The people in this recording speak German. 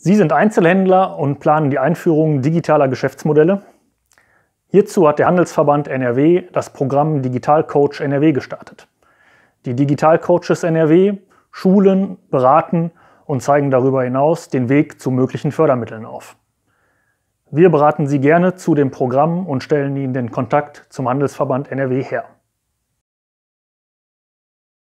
Sie sind Einzelhändler und planen die Einführung digitaler Geschäftsmodelle. Hierzu hat der Handelsverband NRW das Programm Digital Coach NRW gestartet. Die Digital Coaches NRW schulen, beraten und zeigen darüber hinaus den Weg zu möglichen Fördermitteln auf. Wir beraten Sie gerne zu dem Programm und stellen Ihnen den Kontakt zum Handelsverband NRW her.